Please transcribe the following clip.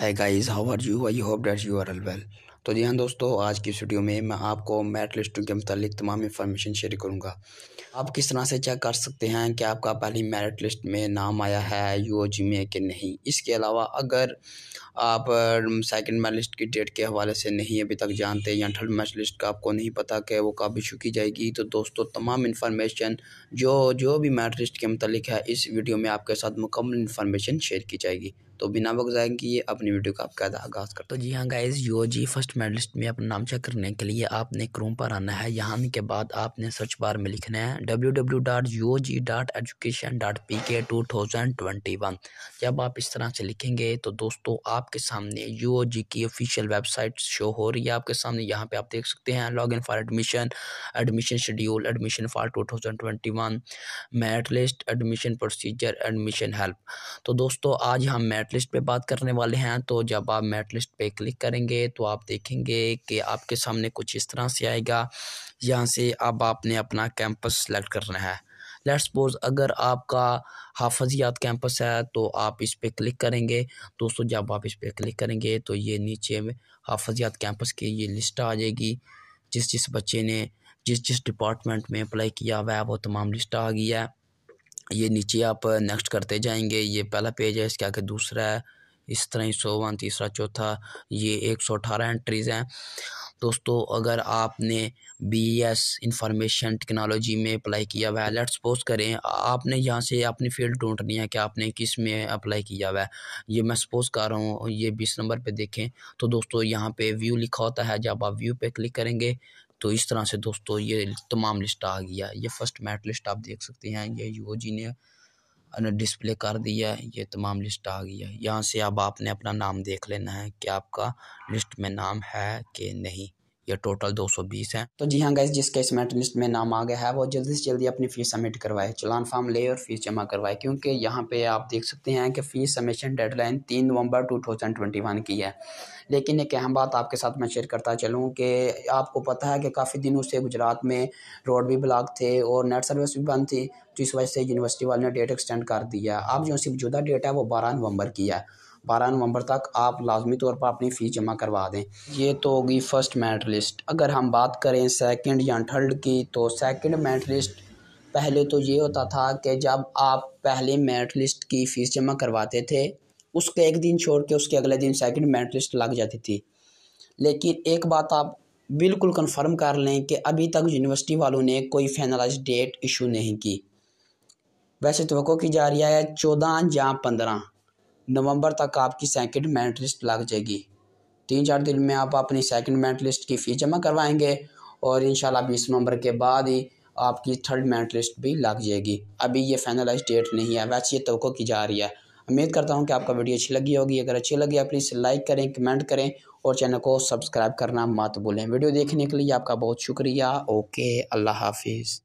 hi guys how are you I hope that you are all well तो जी हाँ दोस्तों आज की वीडियो में मैं आपको मेरिट लिस्ट के मतलब तमाम इन्फॉर्मेशन शेयर करूँगा आप किस तरह से चेक कर सकते हैं कि आपका पहली मेरिट लिस्ट में नाम आया है यू में कि नहीं इसके अलावा अगर आप सेकंड मेरिट लिस्ट की डेट के हवाले से नहीं अभी तक जानते या थर्ड मेरिट लिस्ट का आपको नहीं पता कि वो कब इशू की जाएगी तो दोस्तों तमाम इन्फॉर्मेशन जो जो भी मेरिट लिस्ट के मतलब है इस वीडियो में आपके साथ मुकम्मल इन्फॉर्मेशन शेयर की जाएगी तो बिना वक्त कि ये अपनी वीडियो का आपका आगाज़ कर तो जी हाँ guys U G first merit list में अपना नाम चेक करने के लिए आपने क्रोम पर आना है यहाँ के बाद आपने सर्च बार में लिखना है W W dot U G dot education dot P K two thousand twenty one जब आप इस तरह से लिखेंगे तो दोस्तों आपके सामने यू जी की ऑफिशियल वेबसाइट शो हो रही है आपके सामने यहाँ पे आप देख सकते हैं log in for admission admission schedule admission for two thousand twenty one merit list admission procedure admission help तो दोस्तों आज हम मेट मेरिट लिस्ट पे बात करने वाले हैं तो जब आप मेट लिस्ट पे क्लिक करेंगे तो आप देखेंगे कि आपके सामने कुछ इस तरह से आएगा यहाँ से अब आपने अपना कैंपस सेलेक्ट करना है लेट्स सपोज अगर आपका हाफजियात कैंपस है तो आप इस पर क्लिक करेंगे दोस्तों जब आप इस पर क्लिक करेंगे तो ये नीचे हाफजियात कैंपस की ये लिस्ट आ जाएगी जिस जिस बच्चे ने जिस जिस डिपार्टमेंट में अप्लाई किया हुआ है वो तमाम लिस्ट आ गई है ये नीचे आप नेक्स्ट करते जाएंगे ये पहला पेज है इसके आगे दूसरा है इस तरह ही वन तीसरा चौथा ये एक सौ अठारह एंट्रीज़ हैं दोस्तों अगर आपने बी एस इंफॉर्मेशन टेक्नोलॉजी में अप्लाई किया हुआ है लेट सपोज करें आपने यहाँ से अपनी फील्ड ढूंढनी है कि आपने किस में अप्लाई किया हुआ है ये मैं सपोज कर रहा हूँ ये बीस नंबर पे देखें तो दोस्तों यहाँ पे व्यू लिखा होता है जब आप व्यू पे क्लिक करेंगे तो इस तरह से दोस्तों ये तमाम लिस्ट आ गया ये फर्स्ट मैट लिस्ट आप देख सकते हैं ये यू जी ने डिस्प्ले कर दिया ये तमाम लिस्ट आ गया यहाँ से अब आपने अपना नाम देख लेना है कि आपका लिस्ट में नाम है कि नहीं ये टोटल 220 है तो जी हाँ गैस जिसके इसमेट लिस्ट में नाम आ गया है वो जल्दी से जल्दी अपनी फीस सबमिट करवाए चलान फॉर्म ले और फीस जमा करवाए क्योंकि यहाँ पे आप देख सकते हैं कि फीस सबमिशन डेडलाइन तीन नवंबर 2021 की है लेकिन एक अहम बात आपके साथ मैं शेयर करता चलूँ कि आपको पता है कि काफ़ी दिनों से गुजरात में रोड भी ब्लॉक थे और नेट सर्विस भी बंद थी तो इस वजह से यूनिवर्सिटी वाले ने डेट एक्सटेंड कर दिया अब जो सिर्फ मौजूदा डेट है वो बारह नवंबर की है बारह नवंबर तक आप लाजमी तौर पर अपनी फ़ीस जमा करवा दें ये तो होगी फ़र्स्ट मेरिट लिस्ट अगर हम बात करें सेकंड या थर्ड की तो सेकंड मेरिट लिस्ट पहले तो ये होता था कि जब आप पहले मेरिट लिस्ट की फ़ीस जमा करवाते थे उसके एक दिन छोड़ के उसके अगले दिन सेकेंड मेरिट लिस्ट लग जाती थी लेकिन एक बात आप बिल्कुल कंफर्म कर लें कि अभी तक यूनिवर्सिटी वालों ने कोई फाइनलाइज डेट इशू नहीं की वैसे तो की जा रही है चौदह या पंद्रह नवंबर तक आपकी सेकंड मेरिट लिस्ट लग जाएगी तीन चार दिन में आप अपनी सेकंड मेरिट लिस्ट की फ़ीस जमा करवाएंगे और इन बीस नवंबर के बाद ही आपकी थर्ड मेरिट लिस्ट भी लग जाएगी अभी ये फाइनलाइज डेट नहीं है वैसे ये तो की जा रही है उम्मीद करता हूँ कि आपका वीडियो अच्छी लगी होगी अगर अच्छी लगी आप प्लीज़ लाइक करें कमेंट करें और चैनल को सब्सक्राइब करना मत भूलें वीडियो देखने के लिए आपका बहुत शुक्रिया ओके अल्लाह हाफिज़